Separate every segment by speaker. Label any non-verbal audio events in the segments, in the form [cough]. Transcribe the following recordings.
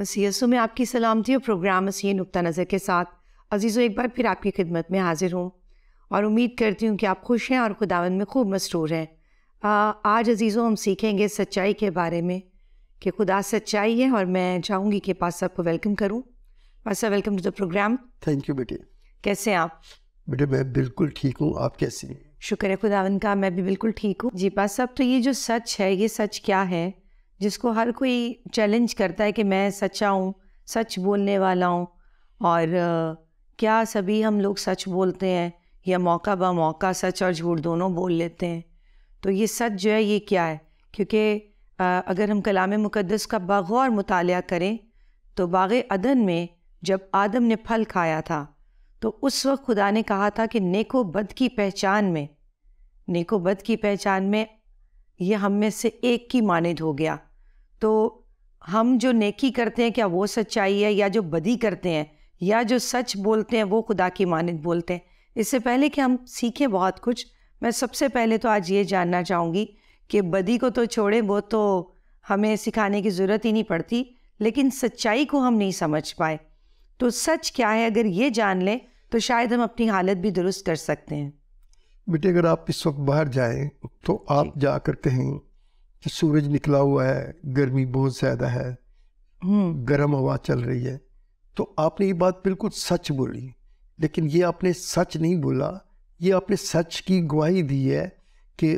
Speaker 1: मसीह यसु में आपकी सलामती और प्रोग्राम मसीह नुक्ता नज़र के साथ अजीज़ों एक बार फिर आपकी खिदमत में हाजिर हूँ और उम्मीद करती हूँ कि आप खुश हैं और खुदावन में खूब मसरूर हैं आज अजीज़ों हम सीखेंगे सच्चाई के बारे में कि खुदा सच्चाई है और मैं चाहूँगी कि पास को वेलकम करूँ पास welcome to the programme thank you बेटे कैसे हैं आप
Speaker 2: बेटे मैं बिल्कुल ठीक हूँ आप कैसे
Speaker 1: शुक्र है खुदावन का मैं भी बिल्कुल ठीक हूँ जी पास साहब तो ये जो सच है ये सच क्या है जिसको हर कोई चैलेंज करता है कि मैं सच्चा हूँ सच बोलने वाला हूँ और क्या सभी हम लोग सच बोलते हैं या मौका ब मौका सच और झूठ दोनों बोल लेते हैं तो ये सच जो है ये क्या है क्योंकि अगर हम कलाम मुकदस का बगौर मुताल करें तो बाग अदन में जब आदम ने फल खाया था तो उस वक्त खुदा ने कहा था कि नेको बद की पहचान में नेको बद की पहचान में यह हम में से एक की मानद हो गया तो हम जो नेकी करते हैं क्या वो सच्चाई है या जो बदी करते हैं या जो सच बोलते हैं वो खुदा की मानद बोलते हैं इससे पहले कि हम सीखें बहुत कुछ मैं सबसे पहले तो आज ये जानना चाहूँगी कि बदी को तो छोड़ें वो तो हमें सिखाने की ज़रूरत ही नहीं पड़ती लेकिन सच्चाई को हम नहीं समझ पाए तो सच क्या है अगर ये जान लें तो शायद हम अपनी हालत भी दुरुस्त कर सकते हैं
Speaker 2: बेटे अगर आप इस वक्त बाहर जाएं तो आप जा कर कहें कि सूरज निकला हुआ है गर्मी बहुत ज़्यादा है गर्म हम्म। हवा चल रही है तो आपने ये बात बिल्कुल सच बोली लेकिन ये आपने सच नहीं बोला ये आपने सच की गवाही दी है कि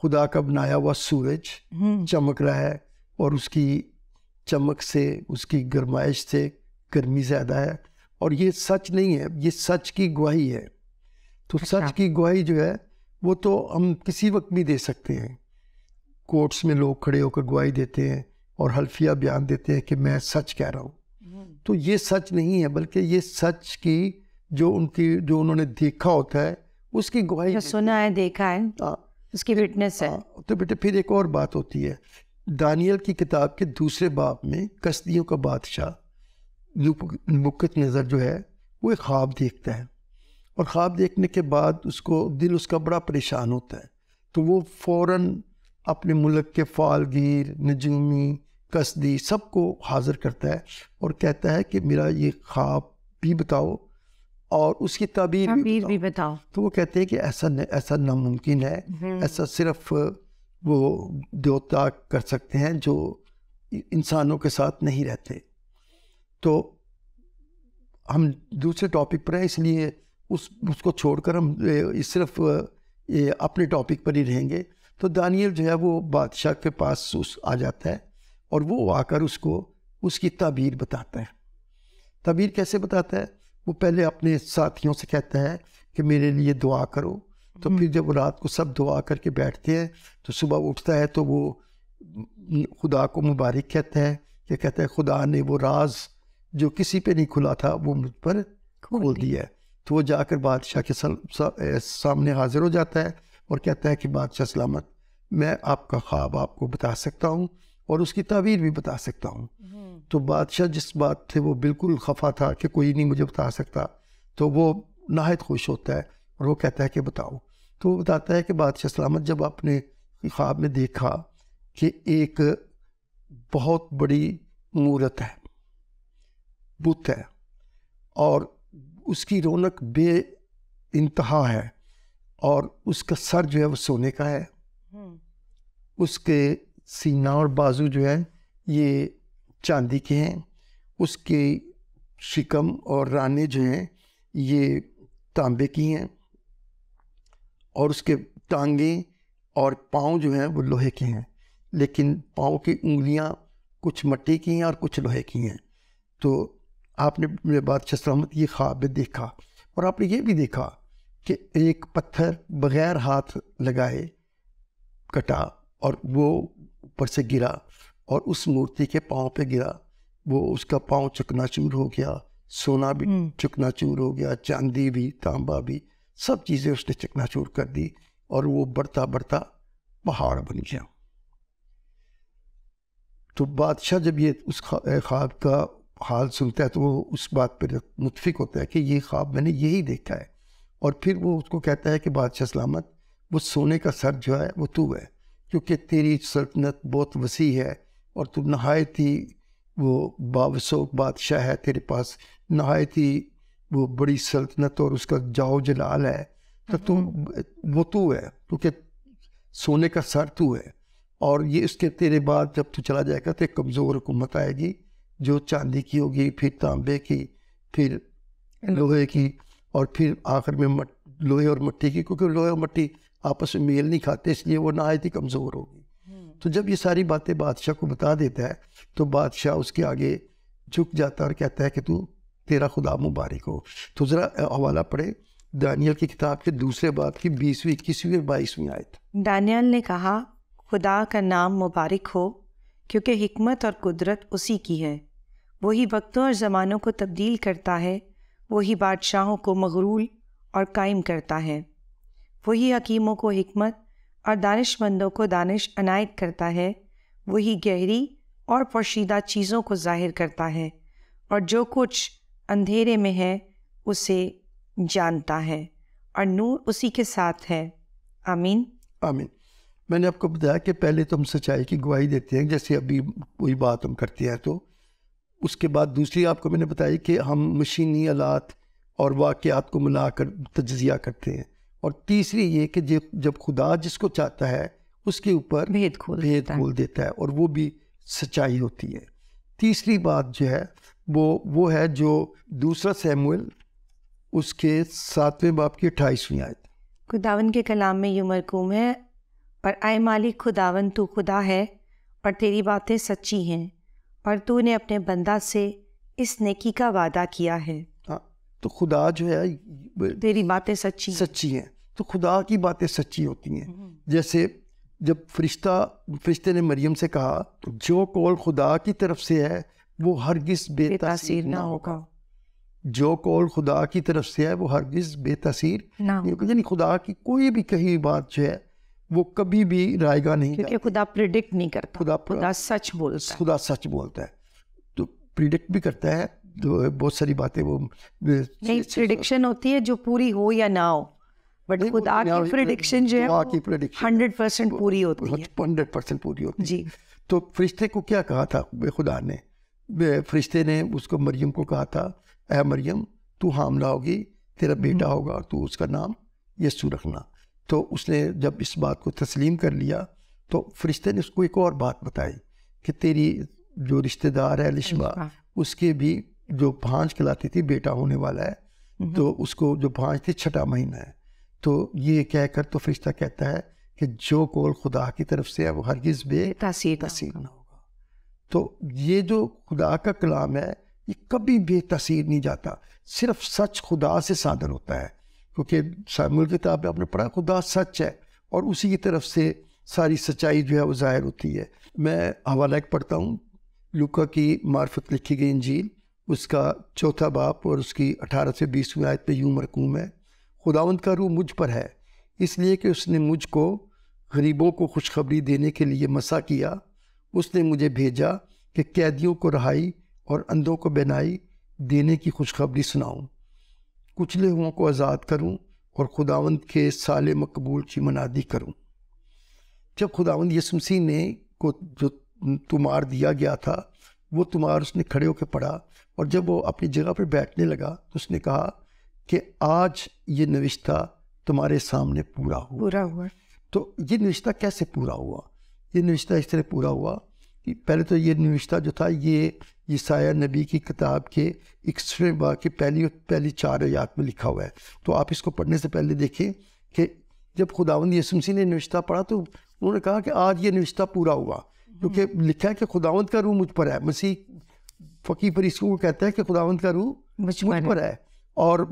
Speaker 2: खुदा का बनाया हुआ सूरज हम्म। चमक रहा है और उसकी चमक से उसकी गर्माइश से गर्मी ज़्यादा है और ये सच नहीं है ये सच की गवाही है तो अच्छा। सच की गवाही जो है वो तो हम किसी वक्त भी दे सकते हैं कोर्ट्स में लोग खड़े होकर गवाही देते हैं और हल्फिया बयान देते हैं कि मैं सच कह रहा हूँ हम्म। तो ये सच नहीं है बल्कि ये सच की जो उनकी जो उन्होंने देखा होता है उसकी गवाही सुना है देखा है आ, हाँ। उसकी विटनेस है हाँ, तो बेटे फिर एक और बात होती है दानियल की किताब के दूसरे बाप में कस्तियों का बादशाह मुक्त नज़र जो है वो एक ख्वाब देखता है और ख्वाब देखने के बाद उसको दिल उसका बड़ा परेशान होता है तो वो फ़ौर अपने मुल्क के फालगिर नजूमी कसदी सबको हाजिर करता है और कहता है कि मेरा ये ख्वाब भी बताओ और उसकी तबीर भी, बताओ। भी बताओ तो वो कहते हैं कि ऐसा न, ऐसा नामुमकिन है हम्म। ऐसा सिर्फ वो देवता कर सकते हैं जो इंसानों के साथ नहीं रहते तो हम दूसरे टॉपिक पर हैं इसलिए उस उसको छोड़कर हम सिर्फ ये अपने टॉपिक पर ही रहेंगे तो दानियल जो है वो बादशाह के पास उस आ जाता है और वो आकर उसको उसकी तबीर बताता है तबीर कैसे बताता है वो पहले अपने साथियों से कहता है कि मेरे लिए दुआ करो तो हम्म। फिर जब रात को सब दुआ करके बैठते हैं तो सुबह उठता है तो वो खुदा को मुबारक कहता है कि कहता है खुदा ने वो राज जो किसी पे नहीं खुला था वो मुझ पर खोल दिया है तो वो जाकर बादशाह के सामने हाजिर हो जाता है और कहता है कि बादशाह सलामत मैं आपका ख्वाब आपको बता सकता हूँ और उसकी तावीर भी बता सकता हूँ हम्म। तो बादशाह जिस बात थे वो बिल्कुल खफा था कि कोई नहीं मुझे बता सकता तो वो नाहत खुश होता है और वो कहता है कि बताओ तो वो बताता है कि बादशाह सलामत जब आपने ख्वाब में देखा कि एक बहुत बड़ी मूर्त है बुत है और उसकी रौनक बे इंतहा है और उसका सर जो है वो सोने का है हम्म। उसके सीना और बाजू जो है ये चांदी के हैं उसके शिकम और राने जो हैं ये तांबे की हैं और उसके टांगे और पाँव जो हैं वो लोहे के हैं लेकिन पाँव की उंगलियां कुछ मट्टी की हैं और कुछ लोहे की हैं तो आपने मेरे बादशाह सलामत ये ख्वाब देखा और आपने ये भी देखा कि एक पत्थर बगैर हाथ लगाए कटा और वो ऊपर से गिरा और उस मूर्ति के पाँव पे गिरा वो उसका पाँव चकनाचूर हो गया सोना भी हम्म। चकनाचूर हो गया चांदी भी तांबा भी सब चीज़ें उसने चकनाचूर कर दी और वो बढ़ता बढ़ता पहाड़ बन गया तो बादशाह जब ये उस ख्वाब का हाल सुनता है तो वो उस बात पर मुतफिक होता है कि ये ख्वाब मैंने यही देखा है और फिर वो उसको कहता है कि बादशाह सलामत वो सोने का सर जो है वो तू है क्योंकि तेरी सल्तनत बहुत वसी है और तू नहायत ही वो बावसोक बादशाह है तेरे पास नहायत ही वो बड़ी सल्तनत और उसका जाओ जलाल है तो तू वो तू है क्योंकि सोने का सर तू है और ये उसके तेरे बाद जब तू चला जाएगा तो एक कमज़ोर हुकूमत आएगी जो चांदी की होगी फिर तांबे की फिर लोहे की और फिर आखिर में लोहे और मट्टी की क्योंकि लोहे और मट्टी आपस में मेल नहीं खाते इसलिए वो नायत ही कमज़ोर होगी हम्म। तो जब ये सारी बातें बादशाह को बता देता है तो बादशाह उसके आगे झुक जाता है और कहता है कि तू तेरा खुदा मुबारक हो तो ज़रा हवाला पढ़े दानियल की किताब के दूसरे बात की बीसवीं इक्कीसवीं और बाईसवीं आयत
Speaker 1: दानियल ने कहा खुदा का नाम मुबारक हो क्योंकि हमत और कुदरत उसी की है वही वक्तों और ज़मानों को तब्दील करता है वही बादशाहों को मगरूल और कायम करता है वही हकीमों को हमत और दानशमंदों को दानिश अनायत करता है वही गहरी और पोशीदा चीज़ों को ज़ाहिर करता है और जो कुछ अंधेरे में है उसे जानता है और नूर उसी के साथ है आमीन आमीन
Speaker 2: मैंने आपको बताया कि पहले तो हम सच्चाई की गवाही देते हैं जैसे अभी कोई बात हम करते हैं तो उसके बाद दूसरी आपको मैंने बताई कि हम मशीनी आलात और वाक़ात को मिला कर तजिया करते हैं और तीसरी ये कि जब खुदा जिसको चाहता है उसके ऊपर भेद खोल भेद खोल देता है और वो भी सच्चाई होती है तीसरी बात जो है वो वो है जो दूसरा सैमुअल उसके सातवें बाप की अट्ठाईसवीं आयत
Speaker 1: खुदावन के कलाम में यूँ मरकूम है पर आए मालिक खुदावन तो खुदा है और तेरी बातें सच्ची हैं और तूने अपने बंदा से इस नेकी का वादा किया है हाँ,
Speaker 2: तो खुदा जो है तेरी बातें सच्ची सच्ची हैं तो खुदा की बातें सच्ची होती हैं हम्म। जैसे जब फरिश्ता फरिश्ते ने मरियम से कहा तो जो कौल खुदा की तरफ से है वो हरगिज बेतासीर ना होगा जो कौल खुदा की तरफ से है वो हरगिज बेतासीर ना होगा यानी खुदा की कोई भी कही बात जो है वो कभी भी रायगा नहीं क्योंकि खुदा प्रिडिक्ट नहीं करता खुदा खुदा सच बोलता है खुदा सच बोलता है तो प्रिडिक्ट भी करता है तो बहुत सारी बातें वो नहीं
Speaker 1: प्रिडिक्शन होती है जो पूरी हो या ना हो बट खुदा की प्रिडिक्शन जो है हंड्रेड
Speaker 2: परसेंट पूरी होती है हंड्रेड परसेंट पूरी होती है जी तो फरिश्ते को क्या कहा था खुदा ने फरिश्ते ने उसको मरियम को कहा था अः मरियम तू हामला होगी तेरा बेटा होगा तू उसका नाम यस्सू रखना तो उसने जब इस बात को तस्लीम कर लिया तो फरिश्ते ने उसको एक और बात बताई कि तेरी जो रिश्तेदार है लिशमा उसके भी जो भांज खिलाती थी बेटा होने वाला है हम्म। तो उसको जो भांज थी छठा महीना है तो ये कहकर तो फरिश्ता कहता है कि जो कौल खुदा की तरफ से है वो हरगिज़ बे तसीर ना होगा तो ये जो खुदा का कलाम है ये कभी बेतसीर नहीं जाता सिर्फ सच खुदा से सादर होता है क्योंकि सामुअल किताब में आपने पढ़ा खुदा सच है और उसी की तरफ से सारी सच्चाई जो है वो ज़ाहिर होती है मैं हवाला एक पढ़ता हूँ लुका की मार्फत लिखी गई इंजील उसका चौथा बाप और उसकी अठारह से बीसवीं आयत में यूँ मरकूम है खुदावंत का रूह मुझ पर है इसलिए कि उसने मुझको गरीबों को खुशखबरी देने के लिए मसा किया उसने मुझे भेजा कि कैदियों को रहाई और अंधों को बनाई देने की खुशखबरी सुनाऊँ कुचले हुओं को आज़ाद करूँ और खुदावंद के साल मकबूल की मनादी करूँ जब खुदावंद यसमसी ने को जो तुमार दिया गया था वो तुमार उसने खड़े होकर पढ़ा और जब वो अपनी जगह पर बैठने लगा तो उसने कहा कि आज ये नविश्ता तुम्हारे सामने पूरा हुआ पूरा हुआ तो ये नविश्ता कैसे पूरा हुआ ये नविश्ता इस तरह पूरा हुआ कि पहले तो ये नविश्ता जो था ये ईसाया नबी की किताब के इकसठवें बाग के पहली पहली चार आयात में लिखा हुआ है तो आप इसको पढ़ने से पहले देखें कि जब खुदावंद यसुमसी ने नविश्ता पढ़ा तो उन्होंने कहा कि आज ये नविश्ता पूरा हुआ हम्म। क्योंकि लिखा है कि खुदावंद का रूह मुझ पर है मसीह फ़कीर पर को कहता है कि खुदावंत का रूह मुझ पर है और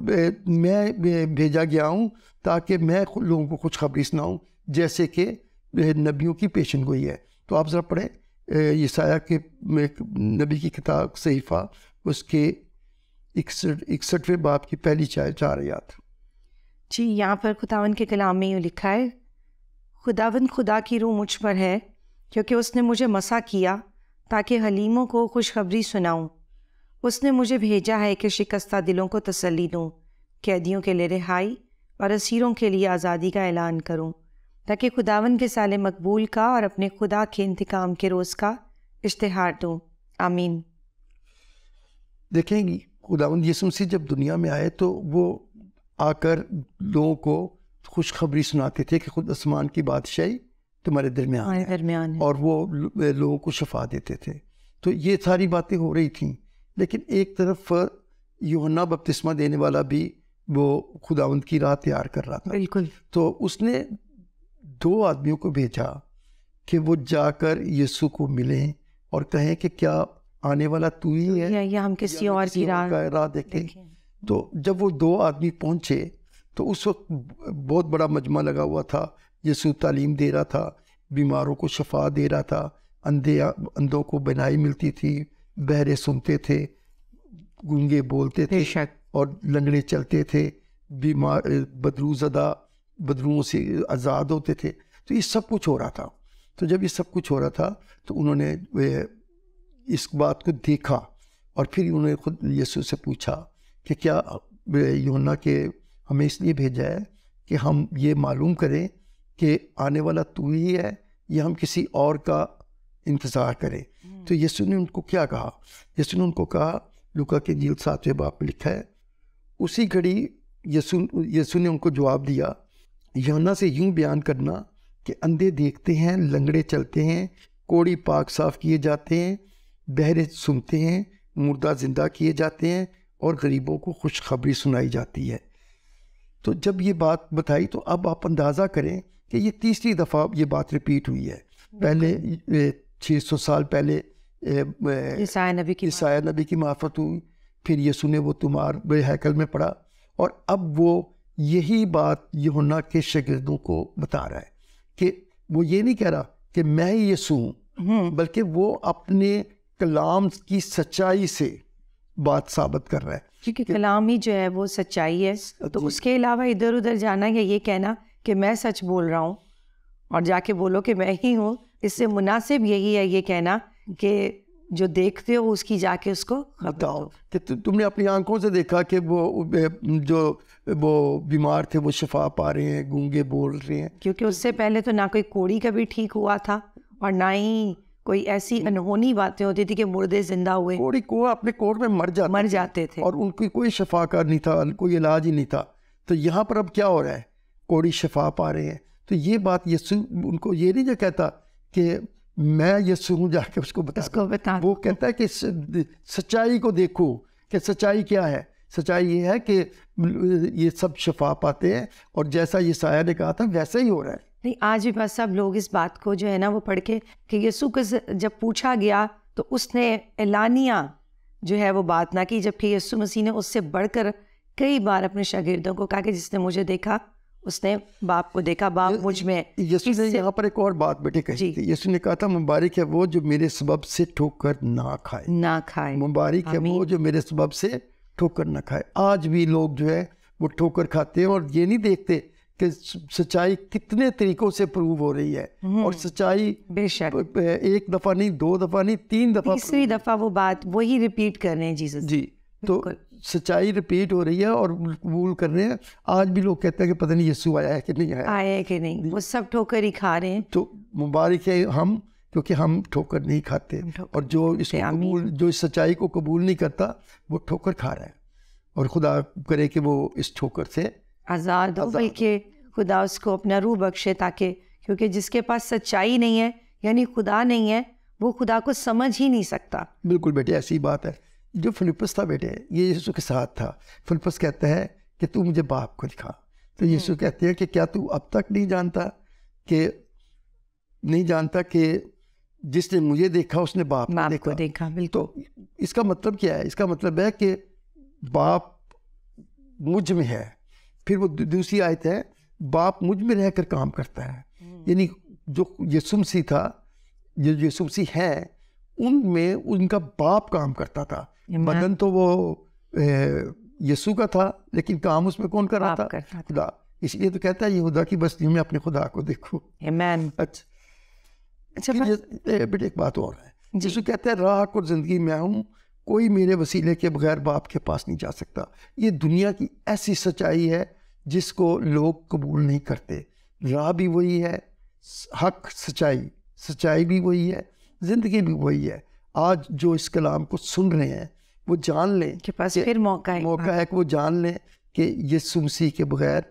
Speaker 2: मैं भेजा गया हूँ ताकि मैं लोगों को कुछ खबरी सुनाऊँ जैसे कि नबियों की पेशन गोई है तो आप ज़रा पढ़ें यसाया के नबी की किताब सहीफ़ा उसके इकसठ इकसठवें बाप की पहली चाय चार याद
Speaker 1: जी यहाँ पर खुदावन के कलाम में यूँ लिखा है खुदावन खुदा की रूह मुझ पर है क्योंकि उसने मुझे मसा किया ताकि हलीमों को खुशखबरी सुनाऊं उसने मुझे भेजा है कि शिकस्ता दिलों को तसली दूँ कैदियों के लिए रिहाई और असीरों के लिए आज़ादी का ऐलान करूँ ताकि खुदावन के साले मकबूल का और अपने खुदा के इंतकाम के रोज़ का इश्तहार दूँ आमीन
Speaker 2: देखेंगी खुदावन यसुम से जब दुनिया में आए तो वो आकर लोगों को खुशखबरी सुनाते थे कि खुद आसमान की बादशाही तुम्हारे दरमियान दरमियान और वो लोगों को शफा देते थे तो ये सारी बातें हो रही थी लेकिन एक तरफ योहन्ना बपतिस्मा देने वाला भी वो खुदावंद की राह तैयार कर रहा था बिल्कुल तो उसने दो आदमियों को भेजा कि वो जाकर यीशु को मिलें और कहें कि क्या आने वाला तू ही है या, या हम किसी या और की राह राह देखें तो जब वो दो आदमी पहुंचे तो उस वक्त बहुत बड़ा मजमा लगा हुआ था यीशु तालीम दे रहा था बीमारों को शफा दे रहा था अंधे अंधों को बनाई मिलती थी बहरे सुनते थे गूंगे बोलते थे और लंगड़े चलते थे बीमार बदरूजदा बदलुओं से आज़ाद होते थे तो ये सब कुछ हो रहा था तो जब ये सब कुछ हो रहा था तो उन्होंने इस बात को देखा और फिर उन्होंने खुद यसु से पूछा कि क्या योना के हमें इसलिए भेजा है कि हम ये मालूम करें कि आने वाला तू ही है या हम किसी और का इंतज़ार करें हम्म। तो यसु ने उनको क्या कहा यसु ने उनको कहा लुका के जील सातवें बाप में लिखा है उसी घड़ी यसु यसु ने उनको जवाब दिया यमुना से यूं बयान करना कि अंधे देखते हैं लंगड़े चलते हैं कोड़ी पाक साफ किए जाते हैं बहरे सुनते हैं मुर्दा जिंदा किए जाते हैं और गरीबों को खुशखबरी सुनाई जाती है तो जब ये बात बताई तो अब आप अंदाज़ा करें कि ये तीसरी दफ़ा ये बात रिपीट हुई है पहले छः सौ साल पहले ईसाया नबी की ईसाया नबी की मार्फत हुई फिर यसु ने वो तुम्हार हैकल में पढ़ा और अब वो यही बात यहुन्ना के शगिर्दों को बता रहा है कि वो ये नहीं कह रहा कि मैं ही यसु हूँ हम्म। बल्कि वो अपने कलाम की सच्चाई से बात साबित कर रहा है
Speaker 1: क्योंकि कलाम ही जो है वो सच्चाई है तो उसके अलावा इधर उधर जाना या ये कहना कि मैं सच बोल रहा हूँ और जाके बोलो कि मैं ही हूँ इससे मुनासिब यही है ये कहना कि जो देखते हो उसकी जाके उसको
Speaker 2: बताओ कि तो तुमने अपनी आंखों से देखा कि वो जो वो बीमार थे वो शफा पा रहे हैं गूंगे बोल रहे हैं
Speaker 1: क्योंकि उससे पहले तो ना कोई कोड़ी कभी ठीक हुआ था और ना ही कोई ऐसी अनहोनी बातें होती थी कि मुर्दे जिंदा हुए कोड़ी को अपने कोर में मर जाते मर जाते थे और
Speaker 2: उनकी कोई शफा का नहीं था कोई इलाज ही नहीं था तो यहाँ पर अब क्या हो रहा है कोड़ी शफा पा रहे हैं तो ये बात यसु उनको ये नहीं जो कहता कि मैं यसु हूँ जाके उसको बता उसको बता वो कहता है कि सच्चाई को देखो कि सच्चाई क्या है सच्चाई ये है कि ये सब शफा पाते हैं और जैसा ये साया ने कहा था वैसा ही हो रहा है
Speaker 1: नहीं आज भी बस सब लोग इस बात को जो है ना वो पढ़ के कि यसु को जब पूछा गया तो उसने एलानिया जो है वो बात ना की जबकि यसु मसीह ने उससे बढ़कर कई बार अपने शागिर्दों को कहा कि जिसने मुझे देखा उसने बाप को देखा बाप मुझ में यसु ने यहाँ पर एक
Speaker 2: और बात बेटे कही थी यसु ने कहा था मुबारक है वो जो मेरे सबब से ठोकर ना खाए ना खाए मुबारक है वो जो मेरे सबब से ठोकर ना खाए आज भी लोग जो है वो ठोकर खाते हैं और ये नहीं देखते कि सच्चाई कितने तरीकों से प्रूव हो रही है हम्म। और सच्चाई एक दफ़ा नहीं दो दफ़ा नहीं तीन दफ़ा तीसरी दफ़ा वो बात वही रिपीट कर रहे हैं सर जी तो सच्चाई रिपीट हो रही है और कबूल कर रहे हैं आज भी लोग कहते हैं कि पता नहीं यीशु आया है कि नहीं आया
Speaker 1: आया है कि नहीं वो सब ठोकर ही खा रहे हैं
Speaker 2: तो मुबारक है हम क्योंकि हम ठोकर नहीं खाते ठोकर और जो इस कबूल जो इस सच्चाई को कबूल नहीं करता वो ठोकर खा रहा है और खुदा करे कि वो इस ठोकर
Speaker 1: से आज़ाद हो बल्कि खुदा उसको अपना रूह बख्शे ताकि क्योंकि जिसके पास सच्चाई नहीं है यानी खुदा नहीं है वो खुदा को समझ ही नहीं सकता
Speaker 2: बिल्कुल बेटे ऐसी बात है जो फिलिपस था बेटे ये यीशु के साथ था फिलिपस कहता है कि तू मुझे बाप को दिखा तो यीशु हम्म। कहते हैं कि क्या तू अब तक नहीं जानता कि नहीं जानता कि जिसने मुझे देखा उसने बाप, बाप देखा। देखा तो बिल्कुल तो इसका मतलब क्या है इसका मतलब है कि बाप मुझ में है फिर वो दूसरी आयत है बाप मुझ में रहकर काम करता है हम्म। यानी जो यसुमसी था जो यसुमसी है उनमें उनका बाप काम करता था बदन तो वो यसु का था लेकिन काम उसमें कौन कर रहा था खुदा इसलिए तो कहता है ये खुदा की बस्ती में अपने खुदा को देखो अच्छा अच्छा बेटे एक बात और है जिसको कहते हैं राह को जिंदगी में हूँ कोई मेरे वसीले के बगैर बाप के पास नहीं जा सकता ये दुनिया की ऐसी सच्चाई है जिसको लोग कबूल नहीं करते राह भी वही है हक सच्चाई सच्चाई भी वही है ज़िंदगी भी वही है आज जो इस कलाम को सुन रहे हैं वो जान लें के पास फिर मौका है मौका है हाँ। कि वो जान लें कि ये सुमसी के बगैर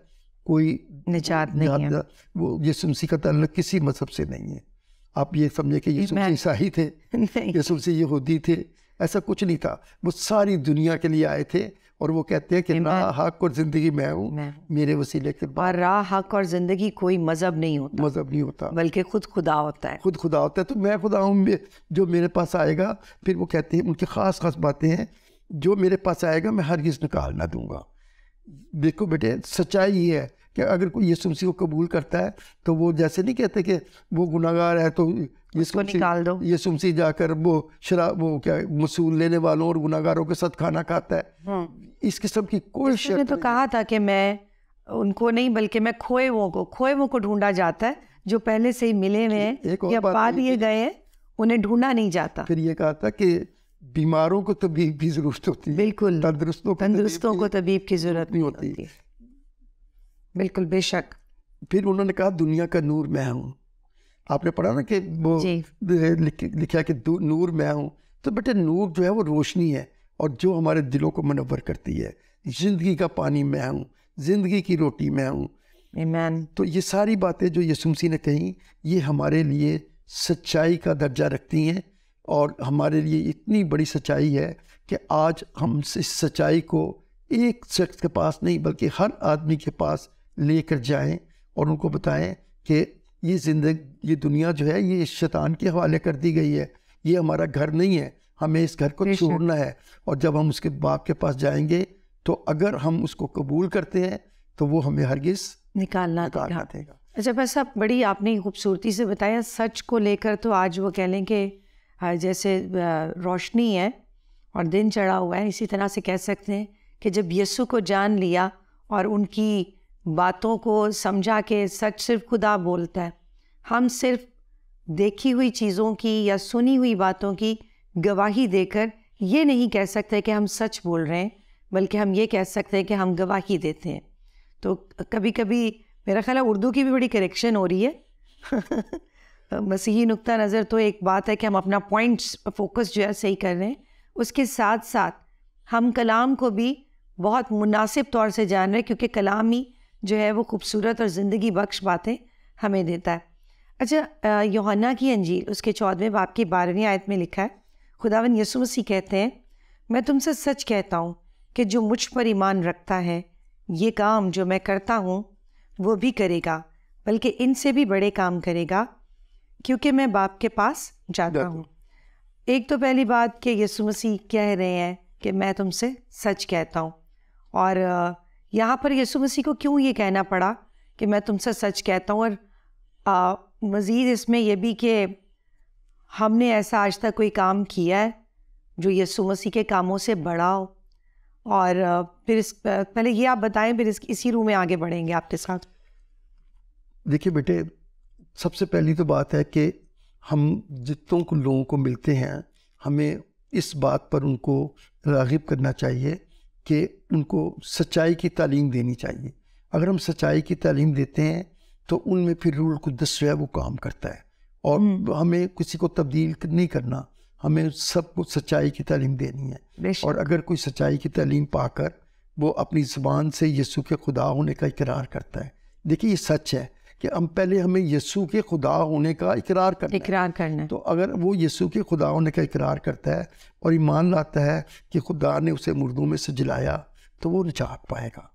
Speaker 2: कोई निजात नहीं है वो ये सुमसी का तल्लक किसी मजहब से नहीं है आप ये समझे कि यीशु मसीह ईसाई थे यीशु मसीह यहूदी थे ऐसा कुछ नहीं था वो सारी दुनिया के लिए आए थे और वो कहते हैं कि राह हक और ज़िंदगी मैं हूँ मेरे वसीले के बाद राह हक और ज़िंदगी कोई मज़हब नहीं होता
Speaker 1: मज़हब नहीं होता बल्कि
Speaker 2: खुद खुदा होता है खुद खुदा होता है तो मैं खुदा हूँ जो मेरे पास आएगा फिर वो कहते हैं उनकी ख़ास ख़ास बातें हैं जो मेरे पास आएगा मैं हर चीज़ निकाल ना दूंगा देखो बेटे सच्चाई ये है कि अगर कोई यीशु मसीह को कबूल करता है तो वो जैसे नहीं कहते कि वो गुनागार है तो यीशु निकाल दो यीशु मसीह जाकर वो शराब वो क्या मसूल लेने वालों और गुनागारों के साथ खाना खाता है
Speaker 1: हाँ। इस किस्म की कोई शर्त तो कहा था कि मैं उनको नहीं बल्कि मैं खोए वो को खोए वो को ढूंढा जाता है जो पहले से ही मिले हुए हैं पा गए हैं उन्हें ढूंढा नहीं जाता
Speaker 2: फिर ये कहा था कि बीमारों को तबीब की जरूरत होती है बिल्कुल तंदुरुस्तों तंदुरुस्तों को तबीब की जरूरत नहीं होती बिल्कुल बेशक फिर उन्होंने कहा दुनिया का नूर मैं हूँ आपने पढ़ा ना कि वो लिख, लिखा कि नूर मैं हूँ तो बेटे नूर जो है वो रोशनी है और जो हमारे दिलों को मनवर करती है ज़िंदगी का पानी मैं हूँ ज़िंदगी की रोटी मैं हूँ मैन तो ये सारी बातें जो यसुमसी ने कही ये हमारे लिए सच्चाई का दर्जा रखती हैं और हमारे लिए इतनी बड़ी सच्चाई है कि आज हम इस सच्चाई को एक शख्स के पास नहीं बल्कि हर आदमी के पास लेकर जाएं और उनको बताएं कि ये जिंदगी ये दुनिया जो है ये शैतान के हवाले कर दी गई है ये हमारा घर नहीं है हमें इस घर को छोड़ना है और जब हम उसके बाप के पास जाएंगे तो अगर हम उसको कबूल करते हैं तो वो हमें हरगिज
Speaker 1: निकालना निकालना देगा अच्छा बस आप बड़ी आपने खूबसूरती से बताया सच को लेकर तो आज वो कह लें कि जैसे रोशनी है और दिन चढ़ा हुआ है इसी तरह से कह सकते हैं कि जब यस्सु को जान लिया और उनकी बातों को समझा के सच सिर्फ खुदा बोलता है हम सिर्फ देखी हुई चीज़ों की या सुनी हुई बातों की गवाही देकर ये नहीं कह सकते कि हम सच बोल रहे हैं बल्कि हम ये कह सकते हैं कि हम गवाही देते हैं तो कभी कभी मेरा ख्याल है उर्दू की भी बड़ी करेक्शन हो रही है [laughs] मसीही नुक्ता नज़र तो एक बात है कि हम अपना पॉइंट्स फोकस जो है सही कर रहे हैं उसके साथ साथ हम कलाम को भी बहुत मुनासिब तौर से जान रहे हैं क्योंकि कलाम ही जो है वो खूबसूरत और ज़िंदगी बख्श बातें हमें देता है अच्छा योहन्ना की अंजील उसके चौदहवें बाप की बारहवीं आयत में लिखा है खुदावन यसु मसीह कहते हैं मैं तुमसे सच कहता हूँ कि जो मुझ पर ईमान रखता है ये काम जो मैं करता हूँ वो भी करेगा बल्कि इनसे भी बड़े काम करेगा क्योंकि मैं बाप के पास जाता हूँ एक तो पहली बात कि यसु मसीह कह रहे हैं कि मैं तुमसे सच कहता हूँ और यहाँ पर यसु मसीह को क्यों ये कहना पड़ा कि मैं तुमसे सच कहता हूँ और मज़ीद इसमें यह भी कि हमने ऐसा आज तक कोई काम किया है जो यसु मसीह के कामों से बड़ा हो और फिर इस पहले ये आप बताएं फिर इस इसी रूह में आगे बढ़ेंगे आपके साथ
Speaker 2: देखिए बेटे सबसे पहली तो बात है कि हम जितों को लोगों को मिलते हैं हमें इस बात पर उनको रागिब करना चाहिए कि उनको सच्चाई की तालीम देनी चाहिए अगर हम सच्चाई की तालीम देते हैं तो उनमें फिर रूल कुदस जो है वो काम करता है और हम्म। हमें किसी को तब्दील नहीं करना हमें सबको सच्चाई की तालीम देनी है और अगर कोई सच्चाई की तालीम पाकर वो अपनी ज़बान से यसु के खुदा होने का इकरार करता है देखिए ये सच है कि हम पहले हमें यसु के खुदा होने का इकरार करना इकरार करना है। तो अगर वो यसु के खुदा होने का इकरार करता है और ईमान लाता है कि खुदा ने उसे मुर्दों में से जलाया तो वो निजात पाएगा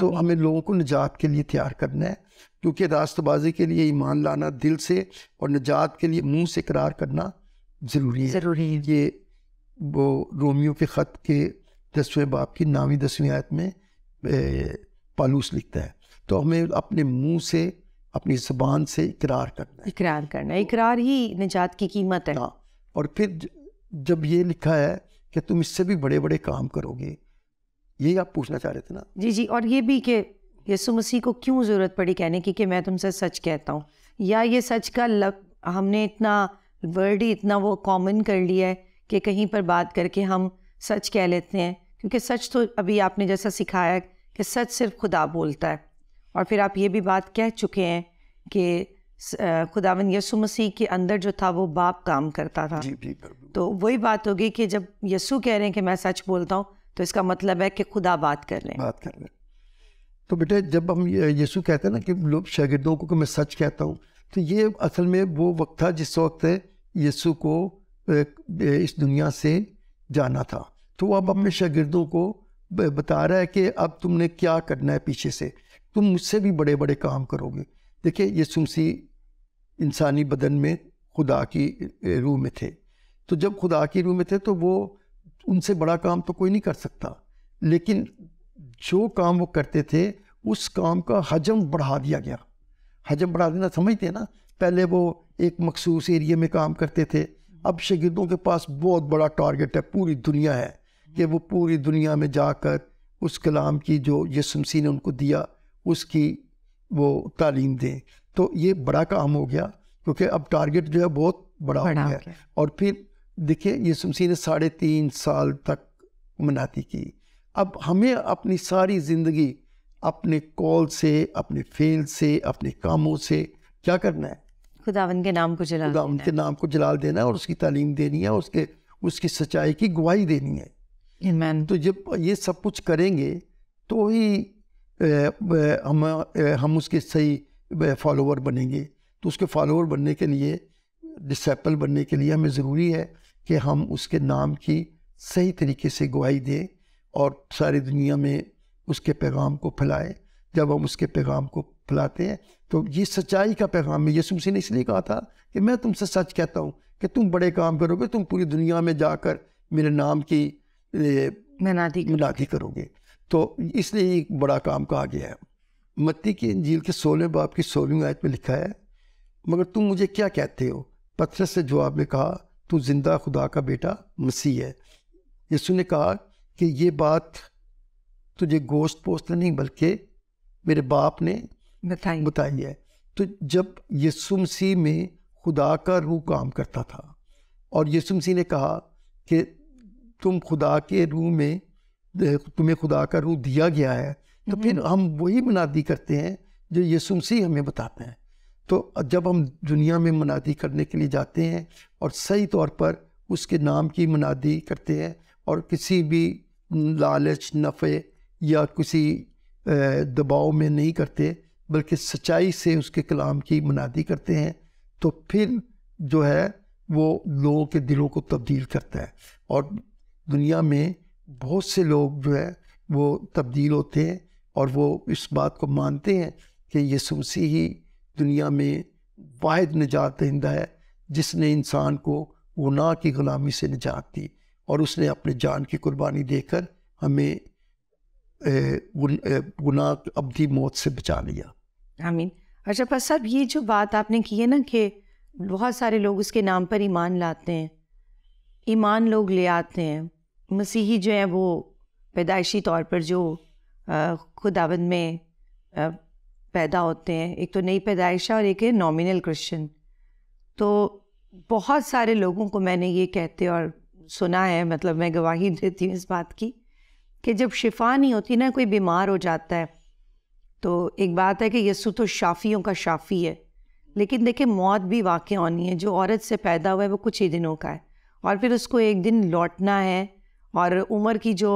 Speaker 2: तो हमें लोगों को निजात के लिए तैयार करना है क्योंकि रास्तबाजी के लिए ईमान लाना दिल से और निजात के लिए मुंह से करार करना ज़रूरी है ज़रूरी है ये वो रोमियो के ख़त के दसवें बाप की नावी दसवीं आयत में पालूस लिखता है तो हमें अपने मुंह से अपनी जबान से इकरार करना
Speaker 1: है इकरार करना इकरार ही निजात की कीमत है हाँ
Speaker 2: और फिर जब ये लिखा है कि तुम इससे भी बड़े बड़े काम करोगे ये आप पूछना चाह रहे थे ना
Speaker 1: जी जी और ये भी कि यसु मसीह को क्यों ज़रूरत पड़ी कहने की कि मैं तुमसे सच कहता हूँ या ये सच का लग हमने इतना वर्ड ही इतना वो कॉमन कर लिया है कि कहीं पर बात करके हम सच कह लेते हैं क्योंकि सच तो अभी आपने जैसा सिखाया कि सच सिर्फ खुदा बोलता है और फिर आप ये भी बात कह चुके हैं कि खुदावन यसु मसीह के अंदर जो था वो बाप काम करता था जी, जी, तो वही बात होगी कि जब यसु कह रहे हैं कि मैं सच बोलता हूँ तो इसका मतलब है कि खुदा बात कर लें बात कर लें
Speaker 2: तो बेटे जब हम यसु कहते हैं ना कि लोग शागिदों को कि मैं सच कहता हूँ तो ये असल में वो वक्त था जिस वक्त यसु को इस दुनिया से जाना था तो अब अपने शागिदों को बता रहा है कि अब तुमने क्या करना है पीछे से तुम मुझसे भी बड़े बड़े काम करोगे देखिए ये सुमसी इंसानी बदन में खुदा की रूह में थे तो जब खुदा की रूह में थे तो वो उनसे बड़ा काम तो कोई नहीं कर सकता लेकिन जो काम वो करते थे उस काम का हजम बढ़ा दिया गया हजम बढ़ा देना समझते हैं ना पहले वो एक मखसूस एरिए में काम करते थे अब शगिर्दों के पास बहुत बड़ा टारगेट है पूरी दुनिया है कि वो पूरी दुनिया में जाकर उस कलाम की जो यसमसी ने उनको दिया उसकी वो तालीम दें तो ये बड़ा काम हो गया क्योंकि अब टारगेट जो है बहुत बड़ा, बड़ा हो गया और फिर देखिए ये ने साढ़े तीन साल तक मनाती की अब हमें अपनी सारी ज़िंदगी अपने कॉल से अपने फेल से अपने कामों से क्या करना है
Speaker 1: खुदावन के नाम को जलाल
Speaker 2: खुदावन के नाम को जलाल देना है और उसकी तालीम देनी है उसके उसकी सच्चाई की गवाही देनी है Amen. तो जब ये सब कुछ करेंगे तो ही हम हम उसके सही फॉलोवर बनेंगे तो उसके फॉलोवर बनने के लिए डिसपल बनने के लिए हमें ज़रूरी है कि हम उसके नाम की सही तरीके से गवाही दें और सारी दुनिया में उसके पैगाम को फैलाएं जब हम उसके पैगाम को फैलाते हैं तो ये सच्चाई का पैगाम है यसु मसीह ने इसलिए कहा था कि मैं तुमसे सच कहता हूँ कि तुम बड़े काम करोगे तुम पूरी दुनिया में जाकर मेरे नाम की मनाती मनाती करोगे तो इसलिए एक बड़ा काम कहा गया है मत्ती की इंजील के सोलह बाप की सोलहवीं आयत में लिखा है मगर तुम मुझे क्या कहते हो पत्थर से जवाब में कहा तू जिंदा खुदा का बेटा मसीह है यीशु ने कहा कि ये बात तुझे गोश्त पोस्त नहीं बल्कि मेरे बाप ने बताई बताई है तो जब यीशु मसीह में खुदा का रूह काम करता था और यीशु मसीह ने कहा कि तुम खुदा के रूह में तुम्हें खुदा का रूह दिया गया है तो हम्म। फिर हम वही मुनादी करते हैं जो यीशु मसीह हमें बताते हैं तो जब हम दुनिया में मुनादी करने के लिए जाते हैं और सही तौर पर उसके नाम की मुनादी करते हैं और किसी भी लालच नफ़े या किसी दबाव में नहीं करते बल्कि सच्चाई से उसके कलाम की मुनादी करते हैं तो फिर जो है वो लोगों के दिलों को तब्दील करता है और दुनिया में बहुत से लोग जो है वो तब्दील होते हैं और वो इस बात को मानते हैं कि यसु मसीह ही दुनिया में वाद निजात दहिंदा है जिसने इंसान को गुनाह की ग़ुलामी से निजात दी और उसने अपने जान की कुर्बानी देकर हमें गुनाह अवधि मौत से बचा लिया
Speaker 1: आमीन अच्छा पर साहब ये जो बात आपने की है ना कि बहुत सारे लोग उसके नाम पर ईमान लाते हैं ईमान लोग ले आते हैं मसीही जो है वो पैदाइशी तौर पर जो खुदावंद में पैदा होते हैं एक तो नई पैदाइश है और एक है नॉमिनल क्रिश्चन तो बहुत सारे लोगों को मैंने ये कहते और सुना है मतलब मैं गवाही [laughs] देती हूँ इस बात की कि जब शिफा नहीं होती ना कोई बीमार हो जाता है तो एक बात है कि यसु तो शाफ़ियों का शाफ़ी है लेकिन देखिए मौत भी वाकई होनी है जो औरत से पैदा हुआ है वो कुछ ही दिनों का है और फिर उसको एक दिन लौटना है और उम्र की जो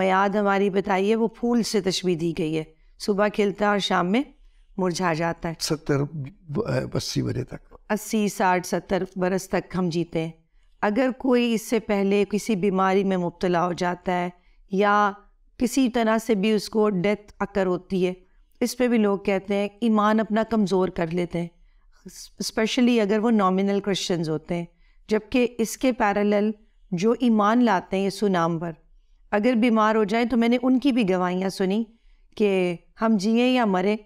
Speaker 1: मैाद हमारी बताई है वो फूल से तशबी दी गई है सुबह खिलता है और शाम में मुरझा जाता है
Speaker 2: सत्तर अस्सी बजे तक
Speaker 1: अस्सी साठ सत्तर बरस तक हम जीते हैं अगर कोई इससे पहले किसी बीमारी में मुबतला हो जाता है या किसी तरह से भी उसको डेथ अकर होती है इस पर भी लोग कहते हैं ईमान अपना कमज़ोर कर लेते हैं स्पेशली अगर वो नॉमिनल क्रिश्चन होते हैं जबकि इसके पैरेलल जो ईमान लाते हैं यसु नाम पर अगर बीमार हो जाए तो मैंने उनकी भी गवाहियाँ सुनी कि हम जिए या मरें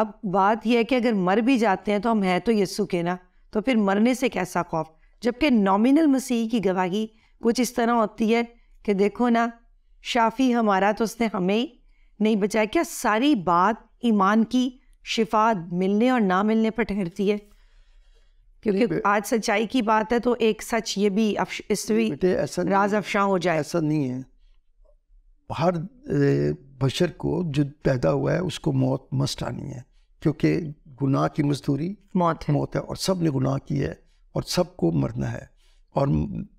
Speaker 1: अब बात यह है कि अगर मर भी जाते हैं तो हम हैं तो यस्सु के ना तो फिर मरने से कैसा खौफ जबकि नॉमिनल मसीह की गवाही कुछ इस तरह होती है कि देखो ना शाफ़ी हमारा तो उसने हमें नहीं बचाया क्या सारी बात ईमान की शिफा मिलने और ना मिलने पर ठहरती है क्योंकि आज सच्चाई की बात है तो एक सच ये भी इस भी ऐसा राज अफशा हो जाए ऐसा नहीं है
Speaker 2: हर बशर को जो पैदा हुआ है उसको मौत मस्ट आनी है क्योंकि गुनाह की मजदूरी मौत है मौत है और सब ने गुनाह की है और सबको मरना है और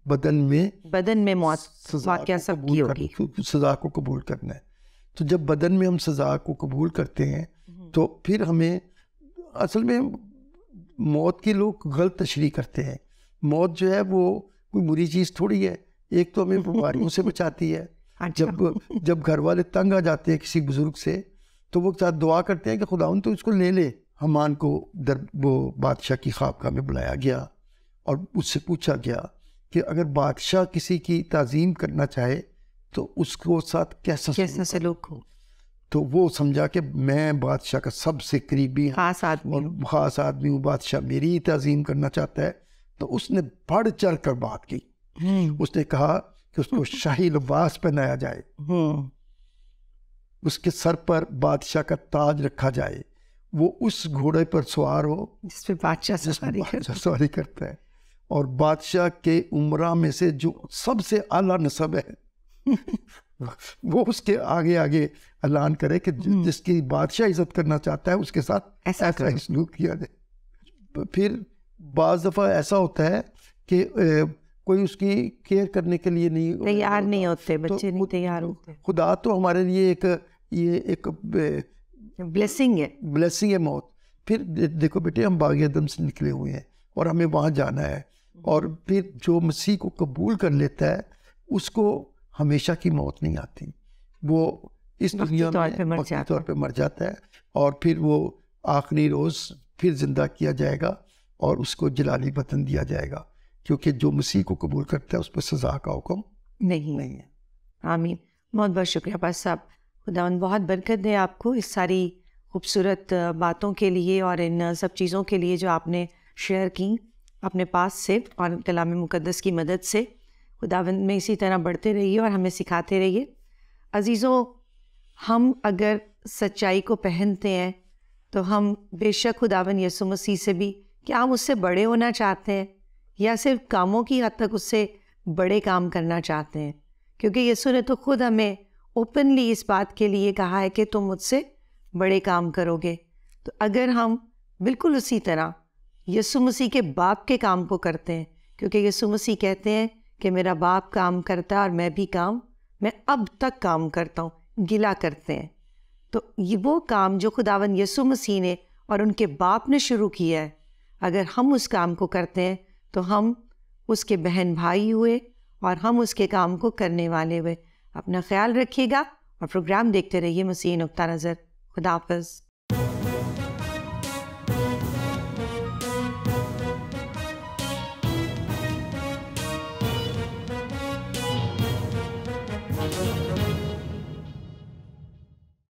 Speaker 2: बदन में
Speaker 1: बदन में मौत सजा क्या
Speaker 2: सब की होगी सजा को कबूल करना है तो जब बदन में हम सजा को कबूल करते हैं हम्म। तो फिर हमें असल में मौत के लोग गलत तशरी करते हैं मौत जो है वो कोई बुरी चीज़ थोड़ी है एक तो हमें बीमारियों से बचाती है अच्छा। जब जब घर वाले तंग आ जाते हैं किसी बुज़ुर्ग से तो वो साथ दुआ करते हैं कि खुदा तो उसको ले ले हमान को दर वो बादशाह की खाबका में बुलाया गया और उससे पूछा गया कि अगर बादशाह किसी की तज़ीम करना चाहे तो उसको साथ कैसा कैसा सलूक हो तो वो समझा कि मैं बादशाह का सबसे करीबी खास आदमी ख़ास आदमी हूँ बादशाह मेरी तज़ीम करना चाहता है तो उसने बढ़ चढ़ कर बात की हम्म। उसने कहा कि उसको [laughs] शाही लिबास पहनाया जाए हम्म। उसके सर पर बादशाह का ताज रखा जाए वो उस घोड़े पर सवार हो जिस बादशाह सवारी सवारी करता है और बादशाह के उम्र में से जो सबसे आला नस्ब है [laughs] वो उसके आगे आगे ऐलान करे कि हम्म। जिसकी बादशाह इज्जत करना चाहता है उसके साथ ऐसा ऐसा सलूक किया जाए फिर बज दफ़ा ऐसा होता है कि कोई उसकी केयर करने के लिए नहीं तैयार नहीं होते तो बच्चे तो नहीं तैयार होते खुदा तो हमारे लिए एक ये एक ब्लेसिंग है ब्लेसिंग है मौत फिर देखो बेटे हम बाग आदम से निकले हुए हैं और हमें वहाँ जाना है हम्म। और फिर जो मसीह को कबूल कर लेता है उसको हमेशा की मौत नहीं आती वो इस दुनिया में तौर पे मर जाता है और फिर वो आखिरी रोज़ फिर ज़िंदा किया जाएगा और उसको जलाली वतन दिया जाएगा क्योंकि जो मसीह को कबूल करता है उस पर सजा का हुक्म
Speaker 1: नहीं नहीं है आमीन बहुत बहुत शुक्रिया पास साहब खुदा बहुत बरकत दे आपको इस सारी खूबसूरत बातों के लिए और इन सब चीज़ों के लिए जो आपने शेयर की अपने पास से और कलाम मुकदस की मदद से खुदावंद में इसी तरह बढ़ते रहिए और हमें सिखाते रहिए अज़ीज़ों हम अगर सच्चाई को पहनते हैं तो हम बेशक खुदावन यसु मसीह से भी क्या हम उससे बड़े होना चाहते हैं या सिर्फ कामों की हद तक उससे बड़े काम करना चाहते हैं क्योंकि यसु ने तो खुद हमें ओपनली इस बात के लिए कहा है कि तुम मुझसे बड़े काम करोगे तो अगर हम बिल्कुल उसी तरह यसु मसीह के बाप के काम को करते हैं क्योंकि यसु मसीह कहते हैं कि मेरा बाप काम करता और मैं भी काम मैं अब तक काम करता हूँ गिला करते हैं तो ये वो काम जो खुदावन यसु मसीह ने और उनके बाप ने शुरू किया है अगर हम उस काम को करते हैं तो हम उसके बहन भाई हुए और हम उसके काम को करने वाले हुए अपना ख्याल रखिएगा और प्रोग्राम देखते रहिए मसीह नुकता नज़र खुदाफज